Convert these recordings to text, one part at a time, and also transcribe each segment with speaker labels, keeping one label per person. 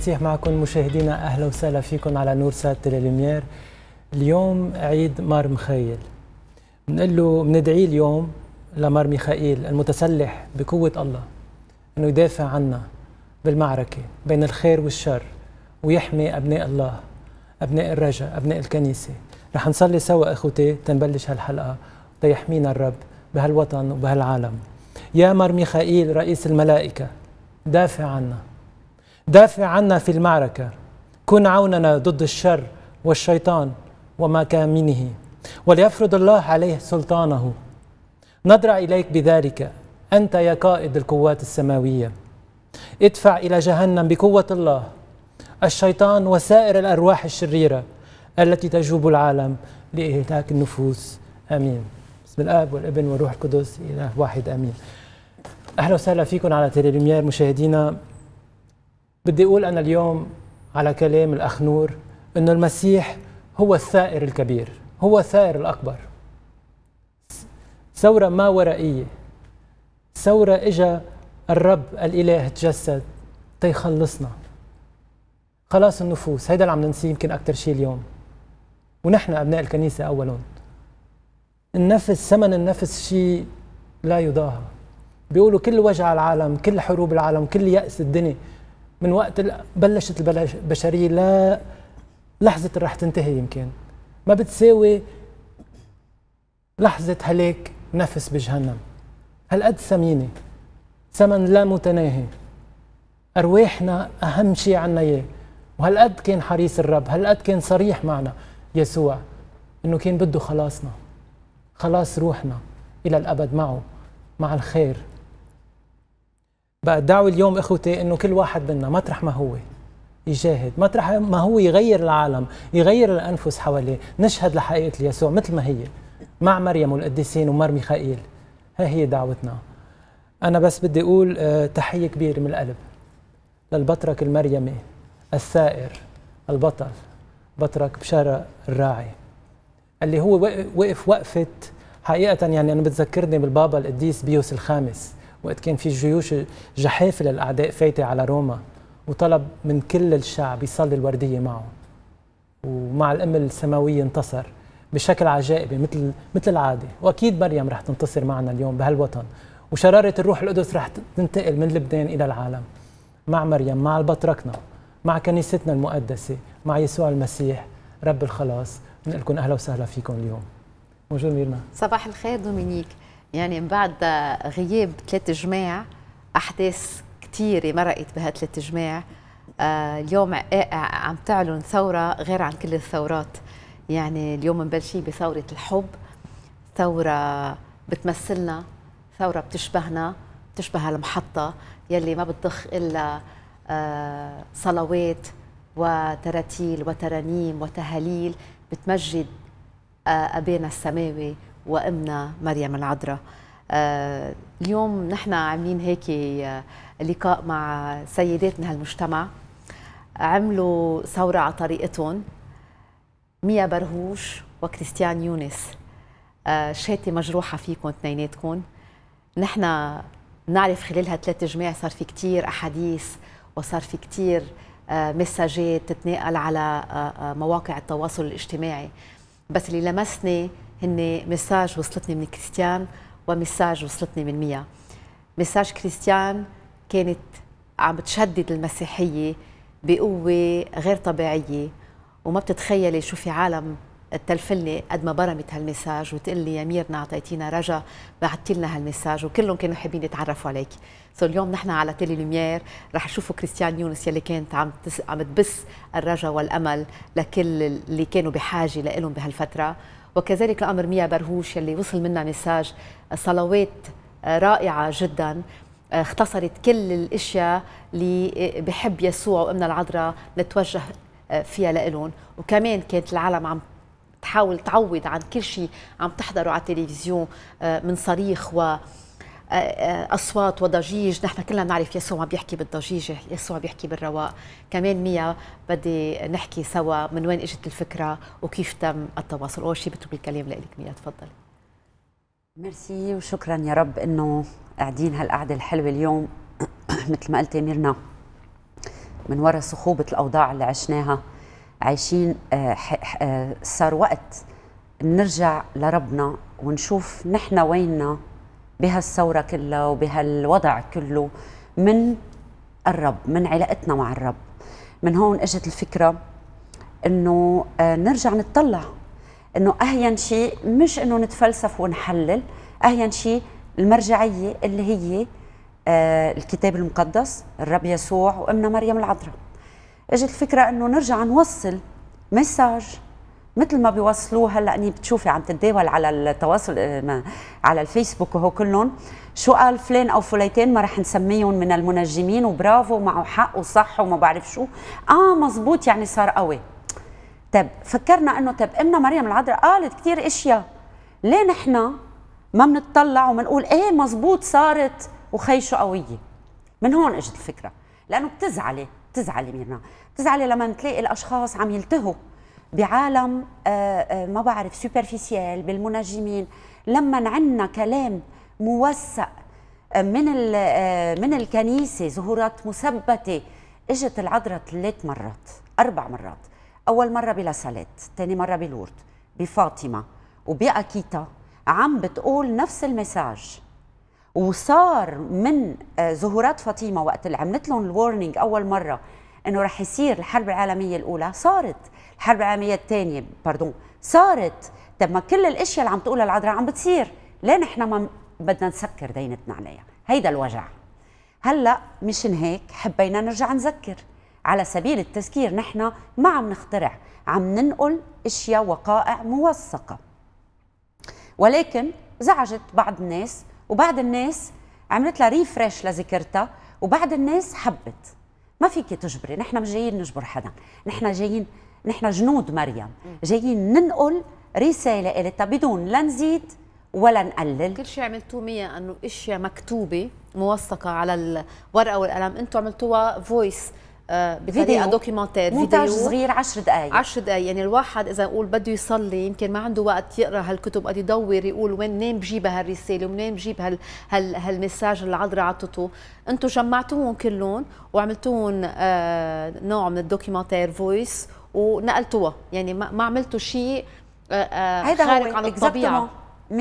Speaker 1: المسيح معكم مشاهدينا اهلا وسهلا فيكم على نور سات لوميير اليوم عيد مار مخيل بنقول له بندعي اليوم لمار ميخائيل المتسلح بقوه الله انه يدافع عنا بالمعركه بين الخير والشر ويحمي ابناء الله ابناء الرجاء ابناء الكنيسه رح نصلي سوا اخوتي تنبلش هالحلقه تيحمينا الرب بهالوطن وبهالعالم يا مار ميخائيل رئيس الملائكه دافع عنا دافع عنا في المعركة كن عوننا ضد الشر والشيطان ومكامنه وليفرض الله عليه سلطانه نضرع إليك بذلك أنت يا قائد القوات السماوية ادفع إلى جهنم بقوة الله الشيطان وسائر الأرواح الشريرة التي تجوب العالم لإهلاك النفوس آمين بسم الآب والابن والروح القدس إله واحد آمين أهلا وسهلا فيكم على تيري مشاهدينا بدي أقول أنا اليوم على كلام الأخ نور أنه المسيح هو الثائر الكبير هو الثائر الأكبر ثورة ما ورائية ثورة إجا الرب الإله تجسد تيخلصنا خلاص النفوس هيدا اللي عم ننسيه يمكن أكتر شيء اليوم ونحن أبناء الكنيسة أولا النفس ثمن النفس شيء لا يضاهى بيقولوا كل وجع العالم كل حروب العالم كل يأس الدنيا من وقت بلشت البشريه لا لحظه رح تنتهي يمكن ما بتساوي لحظه هلاك نفس بجهنم هالقد ثمينه ثمن لا متناهي ارواحنا اهم شيء عنا اياه وهالقد كان حريص الرب هالقد كان صريح معنا يسوع انه كان بده خلاصنا خلاص روحنا الى الابد معه مع الخير بقى الدعوة اليوم إخوتي إنه كل واحد منا مطرح ما هو يجاهد مطرح ما هو يغير العالم يغير الأنفس حواليه نشهد لحقيقة يسوع مثل ما هي مع مريم والقديسين ومر ميخائيل هي هي دعوتنا أنا بس بدي أقول آه، تحية كبيرة من القلب للبطرك المريمي الثائر البطل بطرك بشارة الراعي اللي هو وقف وقفة حقيقة يعني أنا بتذكرني بالبابا القديس بيوس الخامس وقت كان في جيوش جحافل الاعداء فايته على روما وطلب من كل الشعب يصلي الورديه معه ومع الام السماويه انتصر بشكل عجائبي مثل مثل العاده واكيد مريم رح تنتصر معنا اليوم بهالوطن وشراره الروح القدس رح تنتقل من لبنان الى العالم مع مريم مع البطركنه مع كنيستنا المقدسه مع يسوع المسيح رب الخلاص بنقول لكم اهلا وسهلا فيكم اليوم موجود ميرنا
Speaker 2: صباح الخير دومينيك يعني من بعد غياب ثلاث جماع احداث كثيره مرقت ثلاث جماع آه، اليوم آه، عم تعلن ثوره غير عن كل الثورات يعني اليوم مبلشين بثوره الحب ثوره بتمثلنا ثوره بتشبهنا بتشبه المحطه يلي ما بتضخ الا آه، صلوات وتراتيل وترانيم وتهاليل بتمجد ابينا السماوي وامنا مريم العذراء آه، اليوم نحن عاملين هيك آه، لقاء مع سيدات من هالمجتمع عملوا ثورة على طريقتهم ميا برهوش وكريستيان يونس آه، شاتي مجروحة فيكم اثنيناتكم نحن نعرف خلال هالثلاث جماع صار في كثير أحاديث وصار في كثير مساجات تتناقل على مواقع التواصل الاجتماعي بس اللي لمسني هن مساج وصلتني من كريستيان ومساج وصلتني من ميا مساج كريستيان كانت عم بتشدد المسيحية بقوة غير طبيعية وما بتتخيلي شو في عالم تلفلني قد ما برمت هالمساج وتقول لي يا ميرنا اعطيتينا رجا بعثتي لنا هالمساج وكلهم كانوا حابين يتعرفوا عليك سو اليوم نحن على تيلي لوميير رح نشوفوا كريستيان يونس يلي كانت عم تس... عم تبث الرجا والامل لكل اللي كانوا بحاجه لهم بهالفتره وكذلك الأمر ميا برهوش اللي وصل منا مساج صلوات آه، رائعة جدا آه، اختصرت كل الاشياء اللي بحب يسوع وامنا العذراء نتوجه آه، فيها لإلهم وكمان كانت العالم عم تحاول تعوض عن كل شيء عم تحضره على التلفزيون من صريخ و اصوات وضجيج نحن كلنا بنعرف يسوع عم بيحكي بالضجيجه يسوع بيحكي بالرواق كمان ميا بدي نحكي سوا من وين اجت الفكره وكيف تم التواصل اول شيء بترك الكلام لك ميا تفضلي
Speaker 3: ميرسي وشكرا يا رب انه قاعدين هالقعده الحلوه اليوم مثل ما قلتي ميرنا من وراء صخوبه الاوضاع اللي عشناها عايشين آه، آه، صار وقت نرجع لربنا ونشوف نحن ويننا بهالثورة كلها وبهالوضع كله من الرب من علاقتنا مع الرب من هون اجت الفكرة انه آه، نرجع نتطلع انه اهين شيء مش انه نتفلسف ونحلل اهين شيء المرجعية اللي هي آه، الكتاب المقدس الرب يسوع وامنا مريم العذراء اجت الفكرة انه نرجع نوصل مساج مثل ما بيوصلوا هلا اني بتشوفي عم تتداول على التواصل آه، على الفيسبوك وهو كلهم شو قال فلان او فليتين ما رح نسميهم من المنجمين وبرافو معه حق وصح وما بعرف شو اه مزبوط يعني صار قوي طب فكرنا انه طب امنا مريم العذراء قالت كثير اشياء ليه نحن ما بنطلع وبنقول ايه مزبوط صارت وخيشه قويه من هون اجت الفكره لانه بتزعلي بتزعلي ميرنا بتزعلي لما تلاقي الاشخاص عم يلتهوا بعالم آه، آه، ما بعرف سوبرفيسيال بالمنجمين لما عندنا كلام موثق آه، من من الكنيسه ظهورات مثبته اجت العذراء ثلاث مرات اربع مرات اول مره بلا صلاه ثاني مره بلورد بفاطمه وبأكيتا عم بتقول نفس المساج وصار من ظهورات فاطمه وقت اللي عملت لهم الورنينج اول مره انه رح يصير الحرب العالميه الاولى صارت الحرب العالميه الثانيه باردون صارت طب ما كل الاشياء اللي عم تقولها العذراء عم بتصير ليه نحن ما بدنا نسكر دينتنا عليها هيدا الوجع هلا مشان هيك حبينا نرجع نذكر على سبيل التذكير نحن ما عم نخترع عم ننقل اشياء وقائع موثقه ولكن زعجت بعض الناس وبعض الناس عملت لها ريفريش لذكرتها وبعض الناس حبت ما فيك تجبري نحن مش جايين نجبر حدا نحن جايين نحن جنود مريم جايين ننقل رسالة قالتها بدون لا
Speaker 2: نزيد ولا نقلل كل شيء عملتوه ميا انه اشياء مكتوبه موثقه على الورقه والقلم انتم عملتوها فويس آه، بطريقه دوكيومنتير مونتاج صغير 10 دقائق 10 دقائق يعني الواحد اذا نقول بده يصلي يمكن ما عنده وقت يقرا هالكتب قد يدور يقول وين نين بجيب هالرساله ومنين بجيب هال هال هالمساج اللي عدرا عطته انتم جمعتوهم كلهم وعملتوهم آه، نوع من الدوكيومنتير فويس ونقلتوها يعني ما عملتوا شيء آه، آه، خارق عن الطبيعه
Speaker 3: 100%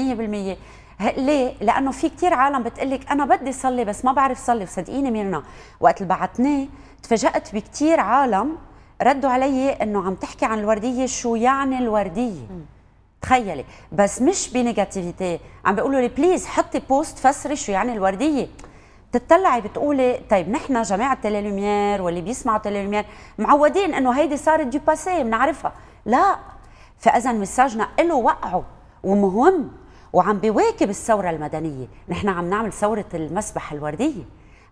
Speaker 3: ليه؟ لأنه في كثير عالم بتقلك أنا بدي صلي بس ما بعرف صلي وصدقيني ميرنا وقت اللي بعتناه تفاجأت بكثير عالم ردوا علي إنه عم تحكي عن الوردية شو يعني الوردية؟ تخيلي بس مش بنيجاتيفيتي عم بيقولوا لي بليز حطي بوست فسري شو يعني الوردية تطلعي بتقولي طيب نحن جماعه تيلي واللي بيسمعوا تيلي معودين انه هيدي صارت دي باسي بنعرفها لا فاذا مساجنا له وقعه ومهم وعم بيواكب الثوره المدنيه نحن عم نعمل ثوره المسبح الورديه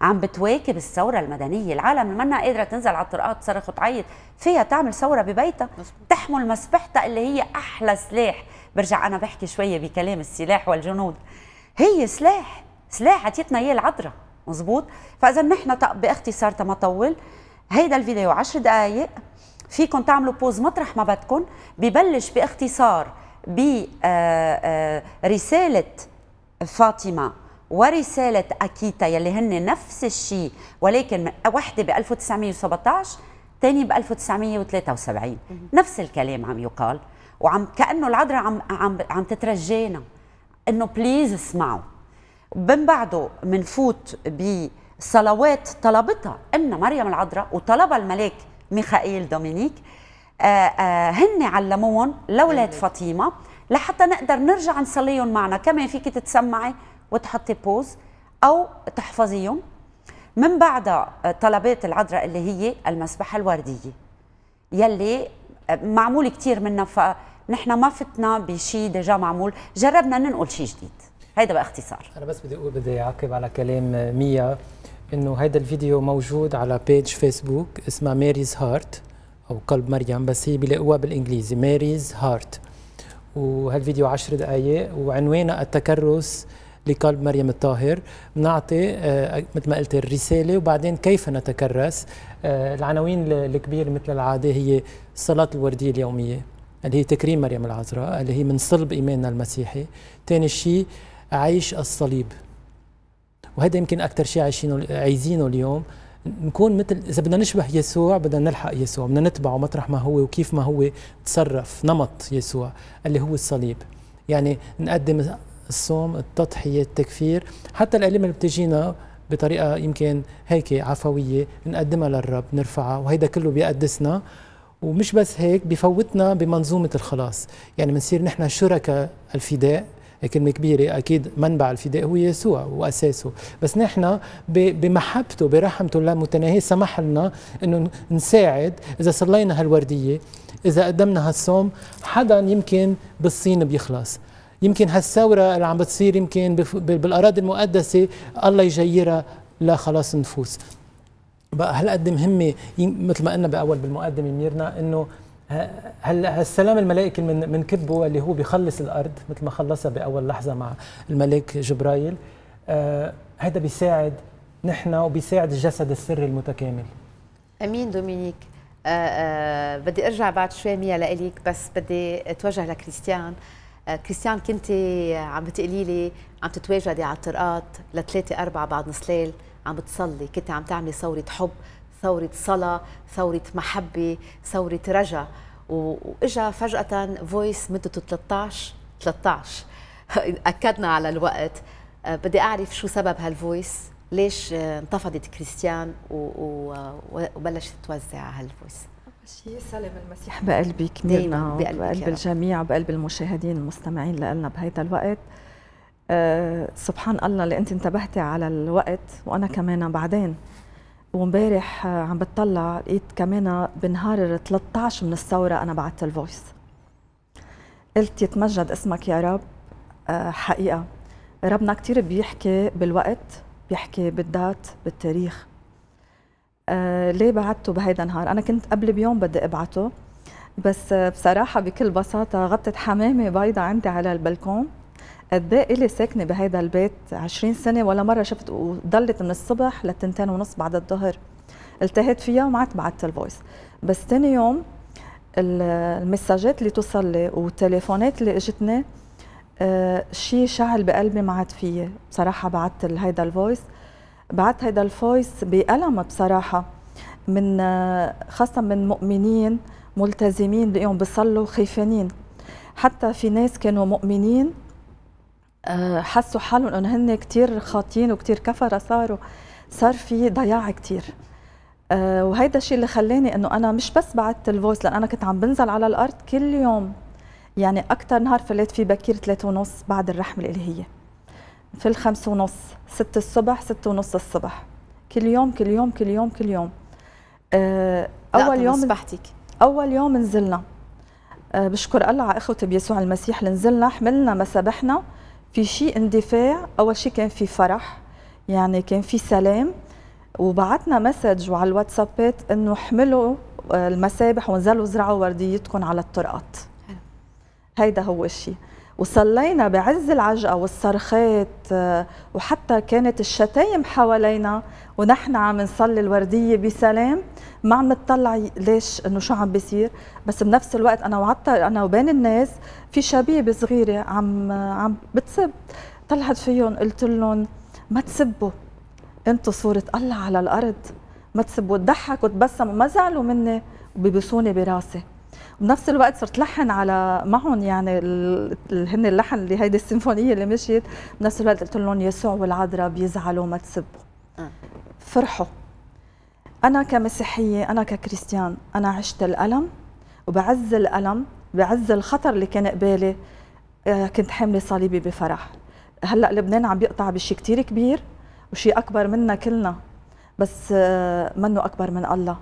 Speaker 3: عم بتواكب الثورة المدنية العالم منا قادرة تنزل على الطرقات تصرخ وتعيط فيها تعمل ثورة ببيتها تحمل مسبحتها اللي هي أحلى سلاح برجع أنا بحكي شوية بكلام السلاح والجنود هي سلاح سلاح عطيتنا إياه العذره مزبوط فاذا نحن باختصار تما طول هيدا الفيديو 10 دقائق فيكم تعملوا بوز مطرح ما بدكم ببلش باختصار ب آه، آه، رساله فاطمه ورساله اكيتا يلي هن نفس الشيء ولكن وحده ب 1917 ثاني ب 1973 نفس الكلام عم يقال وعم كانه العذراء عم عم عم تترجانا انه بليز اسمعوا من بعده منفوت بصلوات طلبتها أمنا مريم العذراء وطلبها الملاك ميخائيل دومينيك آه، آه، هن علموهم لولاد فاطمة لحتى نقدر نرجع نصليهم معنا كمان فيك تتسمعي وتحطي بوز أو تحفظيهم من بعدها آه، طلبات العذراء اللي هي المسبحة الوردية يلي معمول كتير منها فنحن ما فتنا بشي ديجا معمول جربنا ننقل شي جديد هيدا بقى اختصار
Speaker 1: انا بس بدي اقول بدي اعقب على كلام ميا انه هيدا الفيديو موجود على بيج فيسبوك اسمها ماريز هارت او قلب مريم بس هي بلاقوها بالانجليزي ماريز هارت وهالفيديو عشر دقائق وعنوانه التكرس لقلب مريم الطاهر بنعطي آه، مثل ما قلت الرساله وبعدين كيف نتكرس آه، العناوين الكبيره مثل العاده هي الصلاه الورديه اليوميه اللي هي تكريم مريم العذراء اللي هي من صلب ايماننا المسيحي ثاني شيء عيش الصليب وهذا يمكن اكثر شيء عايشينه عايزينه اليوم نكون مثل اذا بدنا نشبه يسوع بدنا نلحق يسوع بدنا نتبعه مطرح ما هو وكيف ما هو تصرف نمط يسوع اللي هو الصليب يعني نقدم الصوم التضحيه التكفير حتى الالم اللي بتجينا بطريقه يمكن هيك عفويه نقدمها للرب نرفعها وهيدا كله بيقدسنا ومش بس هيك بفوتنا بمنظومه الخلاص يعني بنصير نحن شركاء الفداء كلمه كبيره اكيد منبع الفداء هو يسوع واساسه بس نحن بمحبته برحمته اللامتناهيه سمح لنا انه نساعد اذا صلينا هالورديه اذا قدمنا هالصوم حدا يمكن بالصين بيخلص يمكن هالثوره اللي عم بتصير يمكن بالاراضي المقدسه الله يجيرها لخلاص نفوس بقى هالقد مهمه مثل ما قلنا باول بالمقدمه منيرنا انه هلا السلام الملائكي من من كبه اللي هو بيخلص الارض مثل ما خلصها باول لحظه مع الملاك جبرائيل آه، هذا بيساعد نحن وبيساعد الجسد السري المتكامل
Speaker 2: امين دومينيك آه آه بدي ارجع بعد شوي ميا لإليك بس بدي اتوجه لكريستيان آه كريستيان كنت عم بتقلي لي عم تتواجدي على الطرقات لثلاثه اربعه بعد نص ليل عم بتصلي كنت عم تعملي ثوره حب ثورة صلاة ثورة محبة ثورة رجا وإجا فجأة فويس مدته 13 13 أكدنا على الوقت آه، بدي أعرف شو سبب هالفويس ليش آه، انتفضت كريستيان وبلشت توزع هالفويس
Speaker 4: شيء سلم المسيح بقلبك ميرنا بقلب, الجميع بقلب المشاهدين المستمعين لنا بهيدا الوقت أه سبحان الله اللي انت انتبهتي على الوقت وانا كمان بعدين ومبارح عم بتطلع لقيت كمان بنهار ال 13 من الثوره انا بعثت الفويس قلت يتمجد اسمك يا رب آه، حقيقه ربنا كثير بيحكي بالوقت بيحكي بالذات بالتاريخ آه، ليه بعته بهيدا النهار انا كنت قبل بيوم بدي ابعته بس بصراحة بكل بساطة غطت حمامة بيضة عندي على البلكون قد ايه ساكنه بهيدا البيت 20 سنه ولا مره شفت وضلت من الصبح للتنتين ونص بعد الظهر التهيت فيها وما عاد بعثت الفويس بس ثاني يوم المساجات اللي توصل لي والتليفونات اللي اجتني آه شيء شعل بقلبي ما عاد فيه بصراحه بعثت هيدا الفويس بعثت هيدا الفويس بألم بصراحه من آه، خاصه من مؤمنين ملتزمين بقيهم بيصلوا خيفانين حتى في ناس كانوا مؤمنين آه، حسوا حالهم انه هن كثير خاطيين وكثير كفره صاروا صار في ضياع كثير آه، وهيدا الشيء اللي خلاني انه انا مش بس بعت الفويس لان انا كنت عم بنزل على الارض كل يوم يعني اكثر نهار فليت فيه بكير 3 ونص بعد الرحمه الالهيه في الخمسة ونص ستة الصبح ستة ونص الصبح كل يوم كل يوم كل يوم كل يوم آه، اول يوم صبحتك اول يوم نزلنا بشكر الله على اخوتي بيسوع المسيح اللي نزلنا حملنا مسابحنا في شيء اندفاع اول شيء كان في فرح يعني كان في سلام وبعتنا مسج وعلى الواتسابات انه حملوا آه، المسابح ونزلوا زرعوا ورديتكم على الطرقات هيدا هو الشيء وصلينا بعز العجقه والصرخات آه، وحتى كانت الشتايم حوالينا ونحن عم نصلي الورديه بسلام ما عم تطلعي ليش انه شو عم بيصير بس بنفس الوقت انا وعدت انا وبين الناس في شبيبه صغيره عم عم بتسب طلعت فيهم قلت لهم ما تسبوا انتوا صوره الله على الارض ما تسبوا تضحكوا تبسموا ما زعلوا مني وببصوني براسي بنفس الوقت صرت لحن على معهم يعني هن اللحن لهيدي السيمفونيه اللي مشيت بنفس الوقت قلت لهم يسوع والعذراء بيزعلوا ما تسبوا آه. فرحوا أنا كمسيحية أنا ككريستيان أنا عشت الألم وبعز الألم بعز الخطر اللي كان قبالي آه، كنت حاملة صليبي بفرح هلأ لبنان عم بيقطع بشي كتير كبير وشي أكبر منا كلنا بس آه، منه أكبر من الله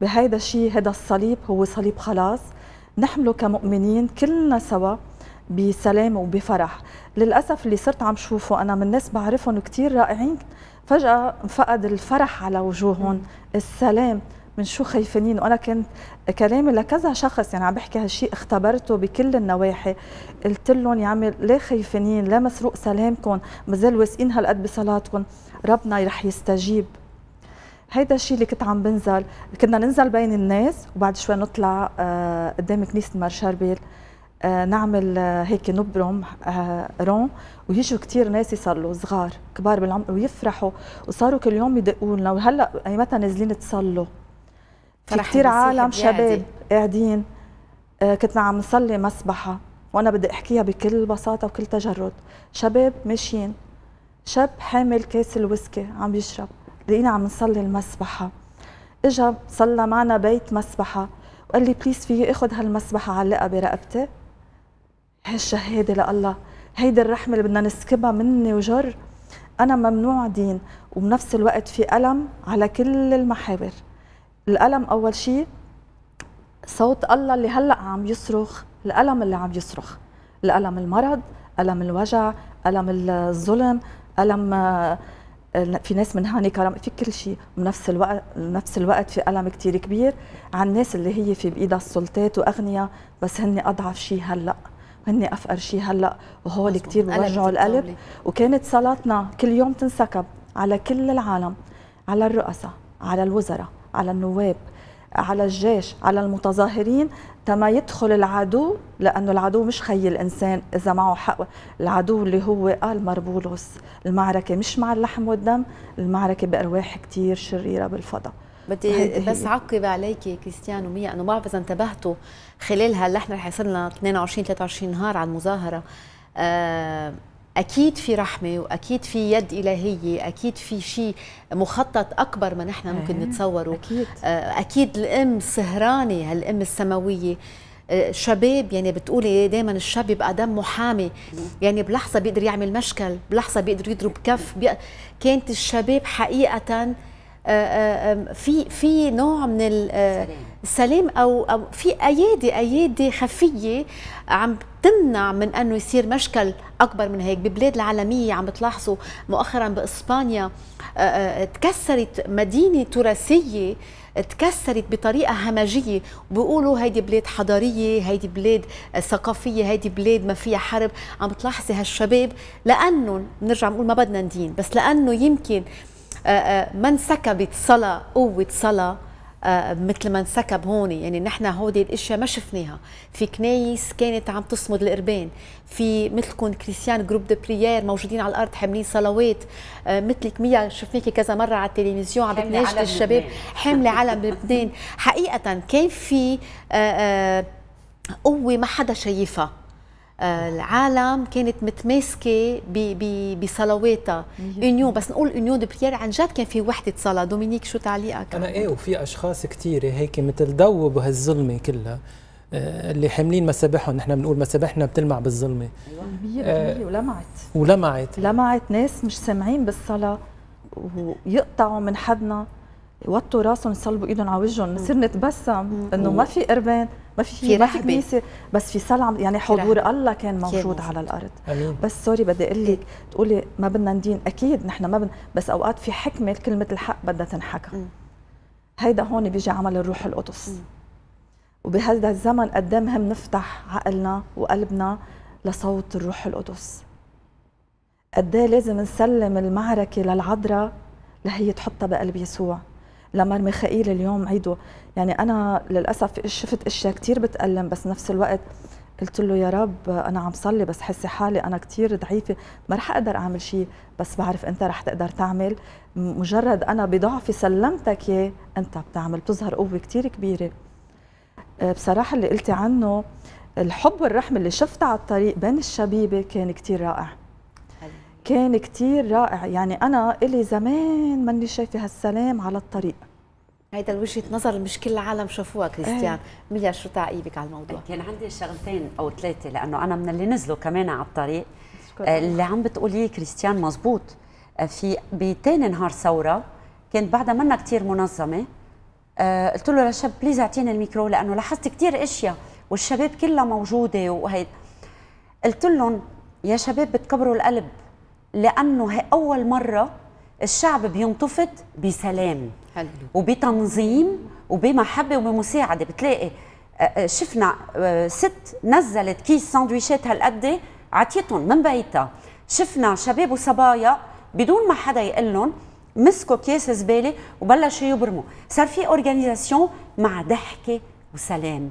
Speaker 4: بهيدا الشيء هذا الصليب هو صليب خلاص نحمله كمؤمنين كلنا سوا بسلام وبفرح للاسف اللي صرت عم شوفه انا من ناس بعرفهم كثير رائعين فجاه انفقد الفرح على وجوههم السلام من شو خايفين وانا كنت كلامي لكذا شخص يعني عم بحكي هالشيء اختبرته بكل النواحي قلت لهم يا عمي لا خايفين لا مسروق سلامكم مازال واثقين هالقد بصلاتكم ربنا رح يستجيب هيدا الشيء اللي كنت عم بنزل كنا ننزل بين الناس وبعد شوي نطلع آه، قدام كنيسه مار شربيل آه، نعمل آه، هيك نبرم آه، رون ويجوا كثير ناس يصلوا صغار كبار بالعمر ويفرحوا وصاروا كل يوم يدقوا لنا وهلا اي متى نازلين تصلوا في كثير عالم شباب قاعدين كنت عم نصلي مسبحه وانا بدي احكيها بكل بساطه وكل تجرد شباب ماشيين شاب حامل كاس الويسكي عم يشرب لقينا عم نصلي المسبحه اجا صلى معنا بيت مسبحه وقال لي بليز فيي اخذ هالمسبحه علقها برقبتي هالشهادة لله هيدي الرحمة اللي بدنا نسكبها مني وجر أنا ممنوع دين وبنفس الوقت في ألم على كل المحاور الألم أول شيء صوت الله اللي هلأ عم يصرخ الألم اللي عم يصرخ الألم المرض ألم الوجع ألم الظلم ألم آه، في ناس من هاني كرم في كل شيء بنفس الوقت بنفس الوقت في ألم كتير كبير على الناس اللي هي في بإيدها السلطات وأغنياء بس هن أضعف شيء هلأ هن افقر شيء هلا وهول كثير بوجعوا القلب وكانت صلاتنا كل يوم تنسكب على كل العالم على الرؤساء على الوزراء على النواب على الجيش على المتظاهرين تما يدخل العدو لأنه العدو مش خي الإنسان إذا معه حق العدو اللي هو قال مربولوس المعركة مش مع اللحم والدم المعركة بأرواح كثير شريرة بالفضاء
Speaker 2: بدي بس عقب عليكي كريستيان وميا انه ما بعرف اذا انتبهتوا خلال هاللحن رح يصير لنا 22 23 نهار على المظاهره آه، اكيد في رحمه واكيد في يد الهيه اكيد في شيء مخطط اكبر ما نحن ممكن إيه، نتصوره اكيد آه، اكيد الام سهرانة هالام السماويه آه، شباب يعني بتقولي دائما الشاب يبقى دم محامي يعني بلحظه بيقدر يعمل مشكل بلحظه بيقدر يضرب كف بي... كانت الشباب حقيقه آه، آه، في في نوع من السلام آه، او او في ايادي ايادي خفيه عم تمنع من انه يصير مشكل اكبر من هيك ببلاد العالميه عم بتلاحظوا مؤخرا باسبانيا تكسرت مدينه تراثيه تكسرت بطريقة همجية بيقولوا هيدي بلاد حضارية هيدي بلاد ثقافية هيدي بلاد ما فيها حرب عم بتلاحظي هالشباب لأنه بنرجع نقول ما بدنا ندين بس لأنه يمكن ما آه، انسكبت آه، صلاة قوة صلاة آه، مثل ما انسكب هون يعني نحن هودي الاشياء ما شفناها في كنايس كانت عم تصمد القربان في مثلكم كريستيان جروب دو بريير موجودين على الارض حاملين صلوات مثلك ميا شفناكي كذا مره على التلفزيون عم بتناشد الشباب حامله علم لبنان حقيقه كان في قوه ما حدا شايفها آه، العالم كانت متماسكه بصلواتها انيون بس نقول انيون دو بريير عن جد كان في وحده صلاه دومينيك شو تعليقك انا ايه
Speaker 1: وفي اشخاص كثيره هيك مثل ضو بهالظلمه كلها آه، اللي حاملين مسابحهم نحن بنقول مسابحنا بتلمع بالظلمه
Speaker 4: ايوه آه،
Speaker 1: ولمعت ولمعت لمعت ناس مش سامعين بالصلاه ويقطعوا
Speaker 4: من حدنا يوطوا راسهم يصلبوا ايدهم على وجههم نصير نتبسم انه ما في قربان ما في ما في كنيسه بس في صلاه يعني حضور الله كان موجود على الارض أمين. بس سوري بدي اقول لك تقولي ما بدنا ندين اكيد نحن ما بدنا بس اوقات في حكمه كلمه الحق بدها تنحكى هيدا هون بيجي عمل الروح القدس وبهذا الزمن قد مهم نفتح عقلنا وقلبنا لصوت الروح القدس قد إيه لازم نسلم المعركه للعذراء لهي تحطها بقلب يسوع لما ميخائيل اليوم عيده يعني انا للاسف شفت اشياء كثير بتألم بس نفس الوقت قلت له يا رب انا عم صلي بس حسي حالي انا كثير ضعيفه ما رح اقدر اعمل شيء بس بعرف انت رح تقدر تعمل مجرد انا بضعفي سلمتك يا انت بتعمل بتظهر قوه كثير كبيره آه، بصراحه اللي قلتي عنه الحب والرحمه اللي شفتها على الطريق بين الشبيبه كان كثير رائع كان كتير رائع يعني أنا إلي زمان ماني شايفة هالسلام على الطريق هيدا وجهه نظر مش كل العالم شافوها كريستيان أيه.
Speaker 2: ميا شو تعقيبك على الموضوع
Speaker 3: كان عندي شغلتين او ثلاثه لانه انا من اللي نزلوا كمان على الطريق آه، اللي عم بتقوليه كريستيان مزبوط آه، في بتاني نهار ثوره كانت بعدها منا كثير منظمه آه، قلت له للشاب بليز اعطيني الميكرو لانه لاحظت كثير اشياء والشباب كلها موجوده وهي قلت لهم يا شباب بتكبروا القلب لانه اول مره الشعب بينتفض بسلام حلو. وبتنظيم وبمحبه وبمساعده بتلاقي آه، آه، شفنا آه، ست نزلت كيس سندويشات هالقد عطيتهم من بيتها شفنا شباب وصبايا بدون ما حدا يقول لهم مسكوا كيس زباله وبلشوا يبرموا صار في اورجانيزاسيون مع ضحكه وسلام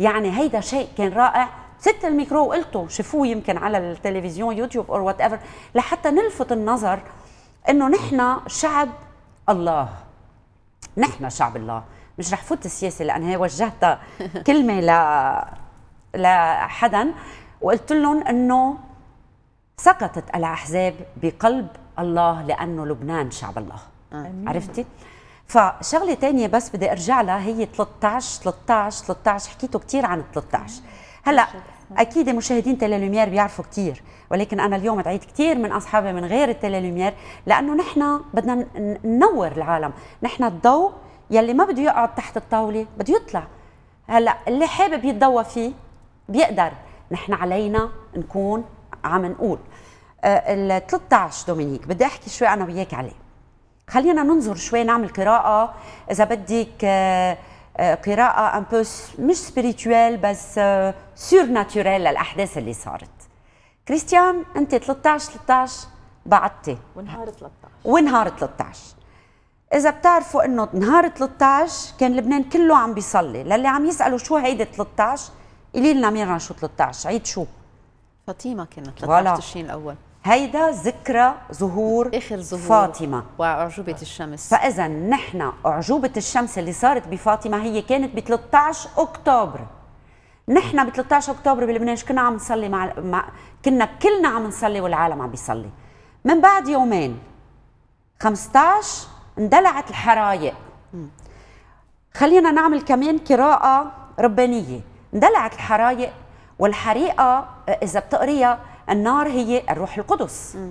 Speaker 3: يعني هيدا شيء كان رائع سبت الميكرو وقلته شوفوه يمكن على التلفزيون يوتيوب او وات ايفر لحتى نلفت النظر انه نحن شعب الله نحن شعب الله مش رح فوت السياسه لان هي وجهتها كلمه ل لحدا وقلت لهم انه سقطت الاحزاب بقلب الله لانه لبنان شعب الله أمين. عرفتي فشغله ثانيه بس بدي ارجع لها هي 13 13 13 حكيتوا كثير عن 13 هلا اكيد مشاهدين تيلي بيعرفوا كثير ولكن انا اليوم دعيت كثير من اصحابي من غير التيلي لانه نحن بدنا ننور العالم نحن الضوء يلي ما بده يقعد تحت الطاوله بده يطلع هلا اللي حابب يتضوى فيه بيقدر نحن علينا نكون عم نقول آه، ال 13 دومينيك بدي احكي شوي انا وياك عليه خلينا ننظر شوي نعمل قراءه اذا بدك آه، آه، قراءة مش سبيريتوال بس سور ناتوريل للأحداث اللي صارت كريستيان أنت 13 13 بعدتي ونهار 13 ونهار 13 إذا بتعرفوا إنه نهار 13 كان لبنان كله عم بيصلي للي عم يسألوا شو هيدي 13 قولي لنا ميرنا شو 13 عيد شو فاطمة كانت 13 تشرين الأول هيدا ذكرى ظهور اخر ظهور فاطمه واعجوبه الشمس فاذا نحن اعجوبه الشمس اللي صارت بفاطمه هي كانت ب 13 اكتوبر نحن ب 13 اكتوبر بلبنان كنا عم نصلي مع... مع كنا كلنا عم نصلي والعالم عم بيصلي من بعد يومين 15 اندلعت الحرايق خلينا نعمل كمان قراءه ربانيه اندلعت الحرايق والحريقه اذا بتقريها النار هي الروح القدس م.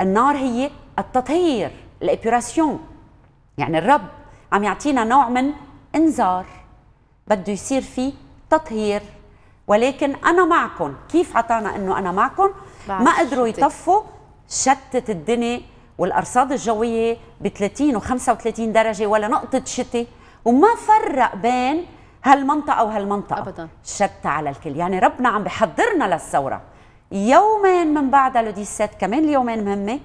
Speaker 3: النار هي التطهير الابيراسيون يعني الرب عم يعطينا نوع من انذار بده يصير في تطهير ولكن انا معكم كيف عطانا انه انا معكم ما قدروا يطفوا شتت الدنيا والارصاد الجويه ب 30 و35 درجه ولا نقطه شتي وما فرق بين هالمنطقه وهالمنطقه ابدا شتى على الكل يعني ربنا عم بحضرنا للثوره يومين من بعدها لو 17 كمان اليومين مهمه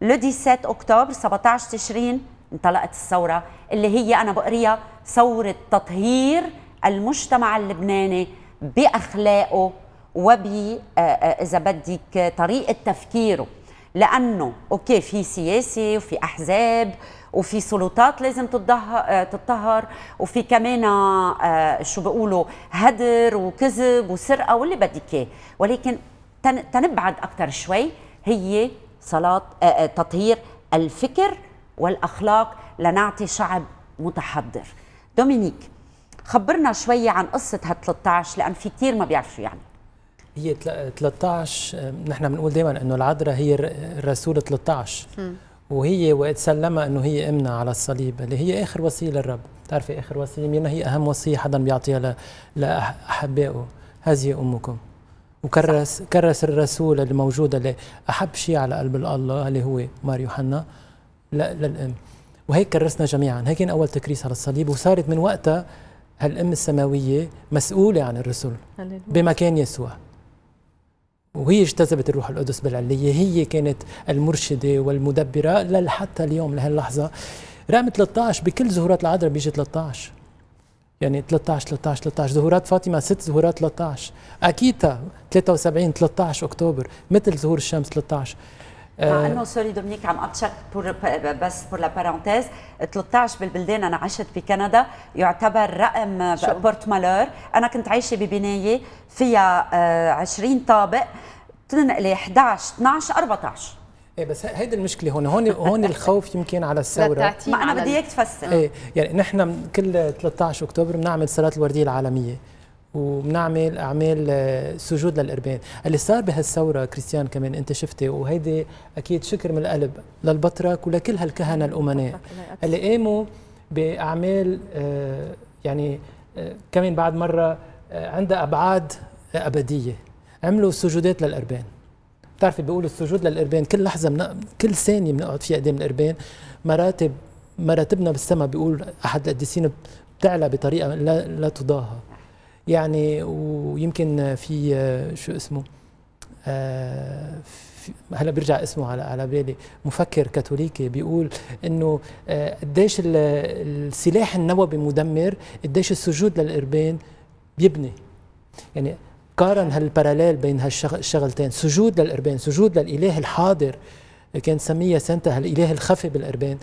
Speaker 3: لو 17 اكتوبر 17 تشرين انطلقت الثوره اللي هي انا بقريها ثوره تطهير المجتمع اللبناني باخلاقه وب آه، آه، اذا بدك طريقه تفكيره لانه اوكي في سياسه وفي احزاب وفي سلطات لازم آه، تتطهر وفي كمان شو بيقولوا هدر وكذب وسرقه واللي بدك اياه ولكن تنبعد أكثر شوي هي صلاة آه، آه، تطهير الفكر والأخلاق لنعطي شعب متحضر دومينيك خبرنا شوية عن قصة هال 13 لأن في كثير ما بيعرفوا شو يعني
Speaker 1: هي 13 نحن بنقول دائما انه العذراء هي الرسول 13 م. وهي وقت سلمها انه هي امنا على الصليب اللي هي اخر وصيه للرب بتعرفي اخر وصيه مين هي اهم وصيه حدا بيعطيها لاحبائه هذه امكم وكرس كرس الرسول الموجود اللي احب شيء على قلب الله اللي هو مار يوحنا للام وهيك كرسنا جميعا هيك كان اول تكريس على الصليب وصارت من وقتها هالام السماويه مسؤوله عن الرسل بمكان يسوع وهي اجتذبت الروح القدس بالعليه هي كانت المرشده والمدبره لحتى اليوم لهاللحظه رقم 13 بكل زهورات العذراء بيجي 13 يعني 13 13 13 ظهورات فاطمه ست ظهورات 13 اكيتا 73 13 اكتوبر مثل ظهور الشمس 13 مع آه، انه
Speaker 3: سوري دومينيك عم اتشك بس بور لا بارونتيز 13 بالبلدان انا عشت بكندا يعتبر رقم بورت مالور انا كنت عايشه ببنايه فيها 20 آه، طابق تنقلي 11 12 14
Speaker 1: ايه بس هيدي المشكله هون هون هون الخوف يمكن على الثوره ما انا بدي اياك تفسر ايه يعني نحن كل 13 اكتوبر بنعمل صلاه الورديه العالميه وبنعمل اعمال آه، سجود للاربان اللي صار بهالثوره كريستيان كمان انت شفتي وهيدي اكيد شكر من القلب للبطرك ولكل هالكهنه الامناء اللي قاموا باعمال آه، يعني آه، كمان بعد مره عندها ابعاد ابديه عملوا سجودات للاربان بتعرفي بيقولوا السجود للقربان كل لحظه من... كل ثانيه بنقعد فيها قدام القربان مراتب مراتبنا بالسماء بيقول احد القديسين بتعلى بطريقه لا, لا تضاهى يعني ويمكن في شو اسمه آه، هلا بيرجع اسمه على على بالي مفكر كاثوليكي بيقول انه آه، قديش السلاح النووي مدمر قديش السجود للقربان بيبني يعني قارن هالبارالال بين هالشغلتين سجود للاربان سجود للاله الحاضر كان سميه سانتا الاله الخفي بالاربان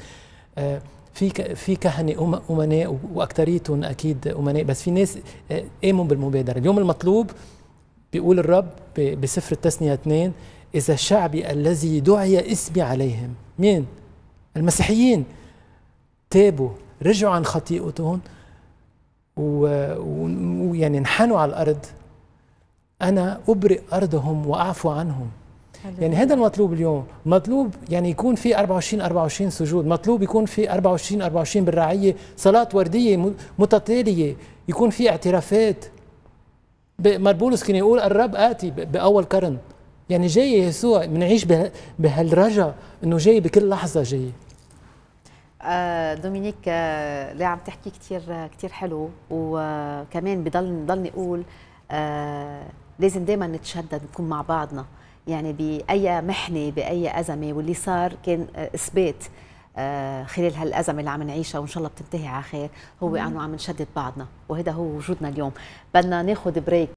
Speaker 1: آه، في في كهنه امناء واكثريتهم اكيد امناء بس في ناس آه، امنوا بالمبادره اليوم المطلوب بيقول الرب بسفر التثنيه اثنين اذا شعبي الذي دعي اسمي عليهم مين المسيحيين تابوا رجعوا عن خطيئتهم ويعني انحنوا على الارض انا ابرئ ارضهم واعفو عنهم حلو. يعني هذا المطلوب اليوم مطلوب يعني يكون في 24 24 سجود مطلوب يكون في 24 24 بالرعيه صلاه ورديه متتاليه يكون في اعترافات مربولوس كان يقول الرب اتي باول قرن يعني جاي يسوع بنعيش بهالرجا انه جاي بكل لحظه جاي
Speaker 2: آه، دومينيك آه، اللي عم تحكي كثير آه، كثير حلو وكمان بضل بضلني اقول لازم دايما نتشدد نكون مع بعضنا يعني باي محنه باي ازمه واللي صار كان آه، اثبات آه، خلال هالأزمة اللي عم نعيشها وإن شاء الله بتنتهي على خير هو أنه عم نشدد بعضنا وهذا هو وجودنا اليوم بدنا ناخذ بريك